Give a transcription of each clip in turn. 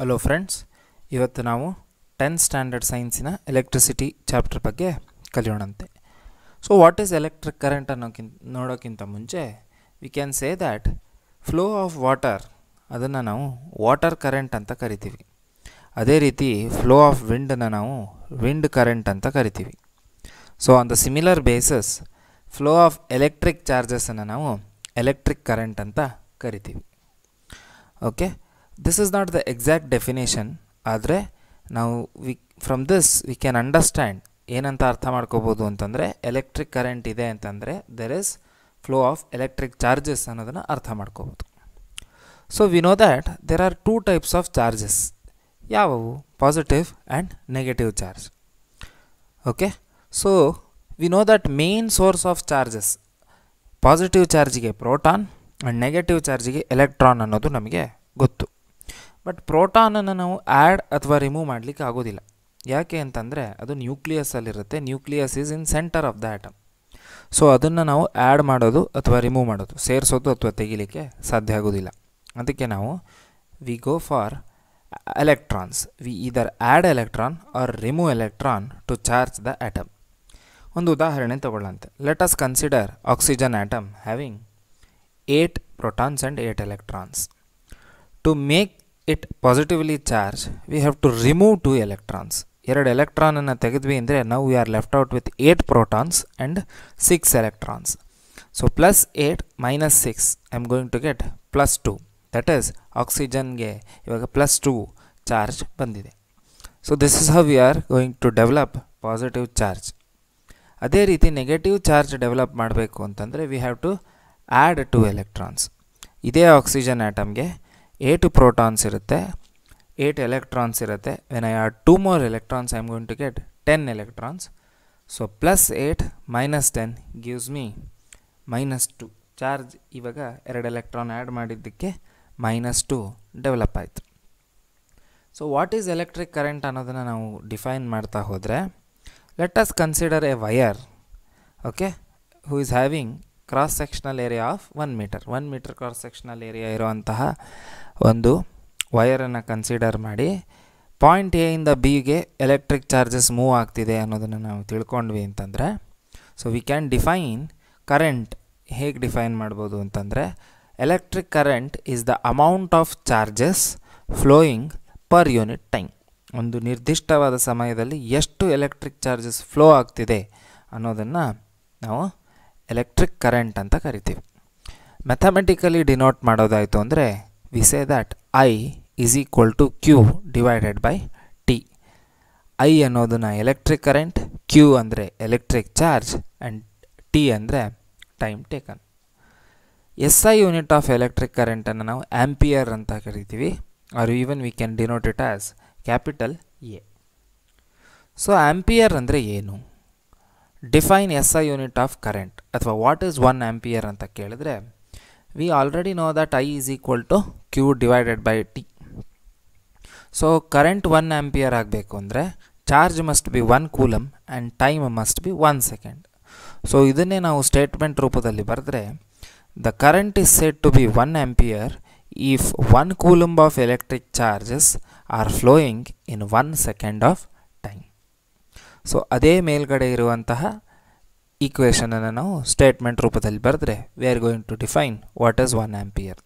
Hello friends ಇವತ್ತು ನಾವು tenth standard ಸೈನ್ಸಿನ ಎಲೆಕ್ಟ್ರಿಸಿಟಿ ಚಾಪ್ಟರ್ ಬಗ್ಗೆ ಕಲಿಯೋಣಂತೆ so what is electric current ಅನ್ನೋಕ್ಕಿಂತ ನೋಡೋಕ್ಕಿಂತ ಮುಂಚೆ we can say that flow of water ಅದನ್ನು ನಾವು ವಾಟರ್ ಕರೆಂಟ್ ಅಂತ ಕರಿತೀವಿ ಅದೇ ರೀತಿ ಫ್ಲೋ ಆಫ್ ವಿಂಡನ್ನು ನಾವು ವಿಂಡ್ ಕರೆಂಟ್ ಅಂತ ಕರಿತೀವಿ so on the similar bases flow of electric ಚಾರ್ಜಸನ್ನು ನಾವು ಎಲೆಕ್ಟ್ರಿಕ್ ಕರೆಂಟ್ ಅಂತ ಕರಿತೀವಿ okay this is not the exact definition ಆದರೆ ನಾವು we from this we can understand ಏನಂತ ಅರ್ಥ ಮಾಡ್ಕೋಬೋದು ಅಂತಂದರೆ ಎಲೆಕ್ಟ್ರಿಕ್ ಕರೆಂಟ್ ಇದೆ ಅಂತಂದರೆ there is flow of electric charges ಅನ್ನೋದನ್ನು ಅರ್ಥ ಮಾಡ್ಕೋಬೋದು so we know that there are two types of charges ಯಾವುವು positive and negative charge okay so we know that main source of charges positive ಚಾರ್ಜಿಗೆ proton and negative ಚಾರ್ಜಿಗೆ electron ಅನ್ನೋದು ನಮಗೆ ಗೊತ್ತು but ಪ್ರೋಟಾನನ್ನು ನಾವು ಆ್ಯಡ್ ಅಥವಾ ರಿಮೂವ್ ಮಾಡಲಿಕ್ಕೆ ಆಗೋದಿಲ್ಲ ಯಾಕೆ ಅಂತಂದರೆ ಅದು ನ್ಯೂಕ್ಲಿಯಸ್ಸಲ್ಲಿರುತ್ತೆ nucleus is in centre of the atom so ಅದನ್ನು ನಾವು ಆ್ಯಡ್ ಮಾಡೋದು ಅಥವಾ ರಿಮೂವ್ ಮಾಡೋದು ಸೇರಿಸೋದು ಅಥವಾ ತೆಗಿಲಿಕ್ಕೆ ಸಾಧ್ಯ ಆಗೋದಿಲ್ಲ ಅದಕ್ಕೆ ನಾವು we go for electrons we either add electron or remove electron to charge the atom ಒಂದು ಉದಾಹರಣೆ ತಗೊಳ್ಳಂತೆ let us consider oxygen atom having eight protons and eight electrons to make it positively charge we have to remove two electrons ಎರಡು ಎಲೆಕ್ಟ್ರಾನನ್ನು ತೆಗೆದ್ವಿ ಅಂದರೆ ನಾವು we are left out with eight protons and six electrons so plus eight minus six I am going to get plus two that is ಆಕ್ಸಿಜನ್ಗೆ ಇವಾಗ plus two charge ಬಂದಿದೆ so this is how we are going to develop positive charge ಅದೇ ರೀತಿ negative charge develop ಮಾಡಬೇಕು ಅಂತಂದರೆ we have to add two electrons ಇದೇ oxygen ಆ್ಯಟಮ್ಗೆ eight protons ಇರುತ್ತೆ ಏಟ್ ಎಲೆಕ್ಟ್ರಾನ್ಸ್ ಇರುತ್ತೆ when I are two more electrons I am going to get ten electrons so plus eight minus ten gives me minus two charge ಇವಾಗ ಎರಡು electron add ಮಾಡಿದ್ದಕ್ಕೆ minus two develop ಆಯಿತು so what is electric current ಅನ್ನೋದನ್ನು ನಾವು define ಮಾಡ್ತಾ ಹೋದರೆ let us consider a wire okay who is having cross sectional area of one metre one metre cross sectional area ಇರುವಂತಹ ಒಂದು ವೈರನ್ನು consider ಮಾಡಿ ಪಾಯಿಂಟ್ ಎ ಇಂದ ಬಿಗೆ ಎಲೆಕ್ಟ್ರಿಕ್ ಚಾರ್ಜಸ್ ಮೂವ್ ಆಗ್ತಿದೆ ಅನ್ನೋದನ್ನು ನಾವು ತಿಳ್ಕೊಂಡ್ವಿ ಅಂತಂದರೆ so we can define current ಹೇಗೆ ಡಿಫೈನ್ ಮಾಡ್ಬೋದು ಅಂತಂದರೆ electric current is the amount of charges flowing per unit time ಒಂದು ನಿರ್ದಿಷ್ಟವಾದ ಸಮಯದಲ್ಲಿ ಎಷ್ಟು ಎಲೆಕ್ಟ್ರಿಕ್ ಚಾರ್ಜಸ್ ಫ್ಲೋ ಆಗ್ತಿದೆ ಅನ್ನೋದನ್ನು ನಾವು ಎಲೆಕ್ಟ್ರಿಕ್ ಕರೆಂಟ್ ಅಂತ ಕರಿತೀವಿ ಮ್ಯಾಥಮೆಟಿಕಲಿ ಡಿನೋಟ್ ಮಾಡೋದಾಯಿತು ಅಂದರೆ we say that I is equal to Q divided by T I ಅನ್ನೋದನ್ನು ಎಲೆಕ್ಟ್ರಿಕ್ ಕರೆಂಟ್ ಕ್ಯೂ ಅಂದರೆ ಎಲೆಕ್ಟ್ರಿಕ್ ಚಾರ್ಜ್ ಆ್ಯಂಡ್ ಟಿ ಅಂದರೆ time taken S I unit of electric ಕರೆಂಟನ್ನು ನಾವು ಆ್ಯಂಪಿಯರ್ ಅಂತ ಕರಿತೀವಿ or even we can denote it as capital A so ampere ಅಂದರೆ ಏನು define S I unit of current ಅಥವಾ what is one ampere ಅಂತ ಕೇಳಿದ್ರೆ we already know that I is equal to Q divided by T so current one ampere ಆಗಬೇಕು ಅಂದರೆ charge must be one coulomb and time must be one second so ಇದನ್ನೇ ನಾವು statement ರೂಪದಲ್ಲಿ ಬರೆದ್ರೆ the current is set to be one ampere if one coulomb of electric charges are flowing in one second of so ಅದೇ ಮೇಲ್ಗಡೆ ಇರುವಂತಹ ಈಕ್ವೇಷನನ್ನು ನಾವು statement ರೂಪದಲ್ಲಿ ಬರೆದ್ರೆ we are going to define what is one ampere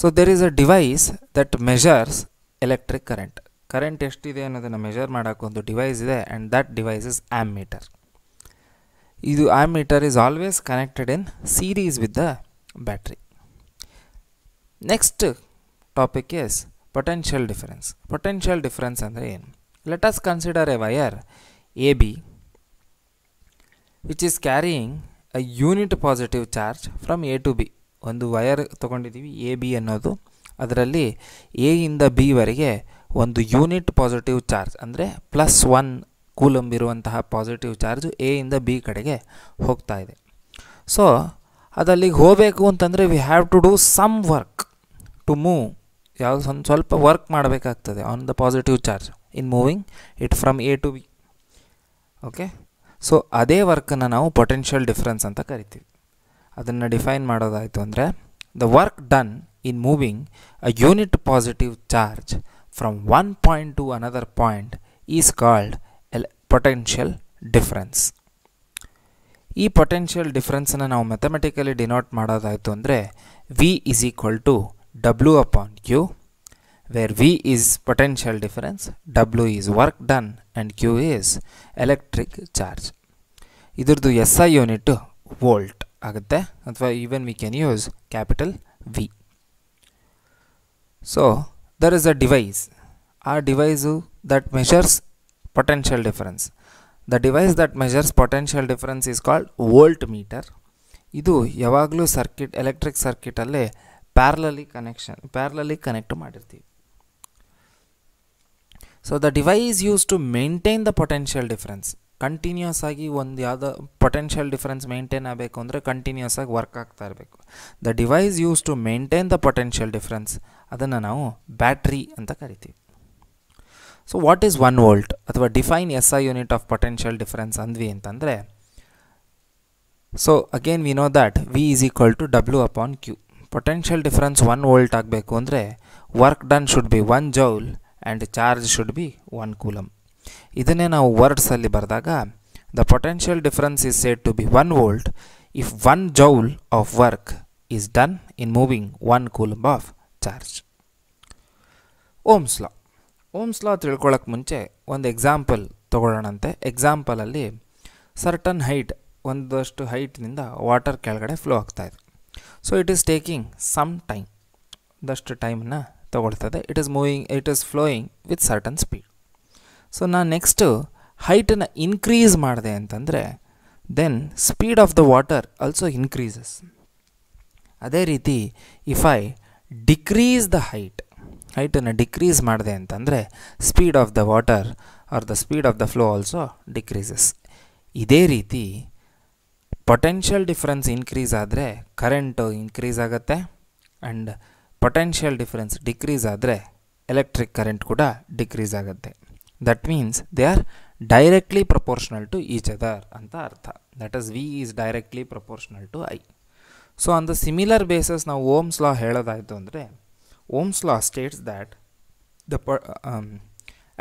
so there is a device that measures electric current current ಎಷ್ಟಿದೆ ಅನ್ನೋದನ್ನು measure ಮಾಡೋಕ್ಕೊಂದು ಡಿವೈಸ್ ಇದೆ and that device is ammeter ಇದು ammeter is always connected in series with the battery next topic is potential difference potential difference ಅಂದರೆ ಏನು Let us consider a wire AB which is carrying a unit positive charge from A to B. ಒಂದು wire ತೊಗೊಂಡಿದ್ದೀವಿ A B ಅನ್ನೋದು ಅದರಲ್ಲಿ A ಇಂದ ಬಿವರೆಗೆ ಒಂದು unit positive charge ಅಂದರೆ ಪ್ಲಸ್ ಒನ್ ಕೂಲಂಬ್ ಇರುವಂತಹ ಪಾಸಿಟಿವ್ ಚಾರ್ಜ್ ಎ ಇಂದ ಬಿ ಕಡೆಗೆ ಹೋಗ್ತಾ ಇದೆ ಸೊ ಅದಲ್ಲಿಗೆ ಹೋಗಬೇಕು ಅಂತಂದರೆ we have to do some work to move ಯಾವುದು ಒಂದು ಸ್ವಲ್ಪ ವರ್ಕ್ ಮಾಡಬೇಕಾಗ್ತದೆ on the positive charge in moving it from A to B okay so ಅದೇ ವರ್ಕನ್ನು ನಾವು ಪೊಟೆನ್ಷಿಯಲ್ ಡಿಫ್ರೆನ್ಸ್ ಅಂತ ಕರಿತೀವಿ ಅದನ್ನು ಡಿಫೈನ್ ಮಾಡೋದಾಯಿತು ಅಂದರೆ the work done in moving a unit positive charge from one point to another point is called L potential difference ಈ ಪೊಟೆನ್ಷಿಯಲ್ ಡಿಫ್ರೆನ್ಸನ್ನು ನಾವು ಮೆಥಮೆಟಿಕಲಿ ಡಿನೋಟ್ ಮಾಡೋದಾಯಿತು ಅಂದರೆ V is equal to W upon Q where V is potential difference, W is work done and Q is electric charge. ಇದರದ್ದು S I unit volt ಆಗುತ್ತೆ ಅಥವಾ even we can use capital V so there is a device ಆ device that measures potential difference the device that measures potential difference is called voltmeter ಇದು ಯಾವಾಗಲೂ circuit electric ಸರ್ಕಿಟಲ್ಲೇ ಪ್ಯಾರ್ಲಲ್ಲಿ connection ಪ್ಯಾರ್ಲಲ್ಲಿ connect ಮಾಡಿರ್ತೀವಿ so the device use to maintain the potential difference continuous ಆಗಿ ಒಂದು ಯಾವುದೋ ಪೊಟೆನ್ಷಿಯಲ್ ಡಿಫ್ರೆನ್ಸ್ ಮೇಂಟೈನ್ ಆಗಬೇಕು ಅಂದರೆ ಕಂಟಿನ್ಯೂಸ್ ಆಗಿ ವರ್ಕ್ ಆಗ್ತಾ ಇರಬೇಕು the device use to maintain the potential difference ಅದನ್ನು ನಾವು ಬ್ಯಾಟ್ರಿ ಅಂತ ಕರಿತೀವಿ so what is one volt ಅಥವಾ define S I unit of potential difference ಅಂದ್ವಿ ಅಂತಂದರೆ so again we know that V is equal to W upon Q potential difference one volt ಆಗಬೇಕು ಅಂದರೆ work done should be one joule and charge should be one coulomb ಇದನ್ನೇ ನಾವು ವರ್ಡ್ಸಲ್ಲಿ ಬರೆದಾಗ the potential difference is said to be one volt if one joule of work is done in moving one coulomb of charge Ohm law Ohm law ತಿಳ್ಕೊಳ್ಳೋಕೆ ಮುಂಚೆ ಒಂದು example ತೊಗೊಳ್ಳೋಣಂತೆ ಎಕ್ಸಾಂಪಲಲ್ಲಿ certain height ಒಂದಷ್ಟು ಹೈಟ್ನಿಂದ ವಾಟರ್ ಕೆಳಗಡೆ ಫ್ಲೋ ಆಗ್ತಾಯಿದೆ so it is taking some time ದಷ್ಟು ಟೈಮನ್ನು ತಗೊಳ್ತದೆ it is moving it is flowing with certain speed so ನಾನು ನೆಕ್ಸ್ಟು ಹೈಟನ್ನು ಇನ್ಕ್ರೀಸ್ ಮಾಡಿದೆ ಅಂತಂದರೆ then speed of the water also increases ಅದೇ ರೀತಿ if I decrease the height ಹೈಟನ್ನು ಡಿಕ್ರೀಸ್ ಮಾಡಿದೆ ಅಂತಂದರೆ speed of the water or the speed of the flow also decreases ಇದೇ ರೀತಿ ಪೊಟೆನ್ಷಿಯಲ್ ಡಿಫ್ರೆನ್ಸ್ ಇನ್ಕ್ರೀಸ್ ಆದರೆ ಕರೆಂಟು ಇನ್ಕ್ರೀಸ್ ಆಗುತ್ತೆ ಆ್ಯಂಡ್ ಪೊಟೆನ್ಷಿಯಲ್ ಡಿಫ್ರೆನ್ಸ್ ಡಿಕ್ರೀಸ್ ಆದರೆ ಎಲೆಕ್ಟ್ರಿಕ್ ಕರೆಂಟ್ ಕೂಡ ಡಿಕ್ರೀಸ್ ಆಗುತ್ತೆ that means they are directly proportional to each other ಅಂತ ಅರ್ಥ that is V is directly proportional to I so on the similar bases ನಾವು Ohm's law ಹೇಳೋದಾಯಿತು ಅಂದರೆ Ohm's law states that the ಪ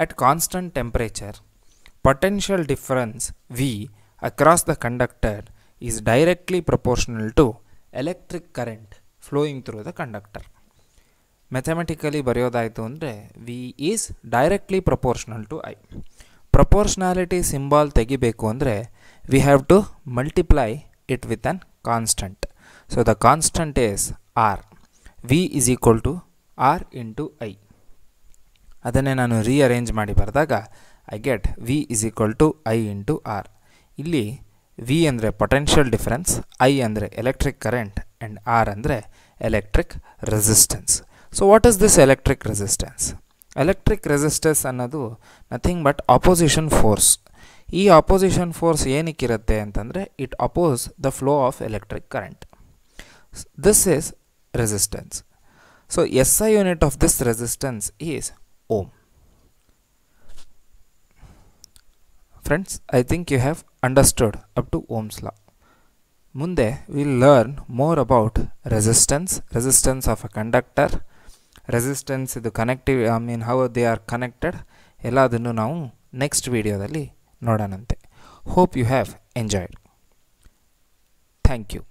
at constant temperature potential difference V across the conductor is directly proportional to electric current flowing through the conductor mathematically ಬರೆಯೋದಾಯಿತು ಅಂದರೆ V is directly proportional to I proportionality symbol ತೆಗಿಬೇಕು ಅಂದರೆ we have to multiply it with an constant so the constant is R V is equal to R into I ಅದನ್ನೇ ನಾನು rearrange ಮಾಡಿ ಬರೆದಾಗ I get V is equal to I into R ಇಲ್ಲಿ V ಅಂದರೆ potential difference I ಅಂದರೆ electric current and R ಅಂದರೆ electric resistance so what is this electric resistance electric resistance ಅನ್ನೋದು nothing but opposition force ಈ opposition force ಏನಕ್ಕಿರುತ್ತೆ ಅಂತಂದರೆ it oppose the flow of electric current this is resistance so S I unit of this resistance is ohm friends I think you have understood up to Ohm's law ಮುಂದೆ will learn more about resistance resistance of a conductor resistance ಇದು connective I mean how they are connected ಎಲ್ಲ ಅದನ್ನು ನಾವು next ವಿಡಿಯೋದಲ್ಲಿ ನೋಡೋಣಂತೆ hope you have enjoyed thank you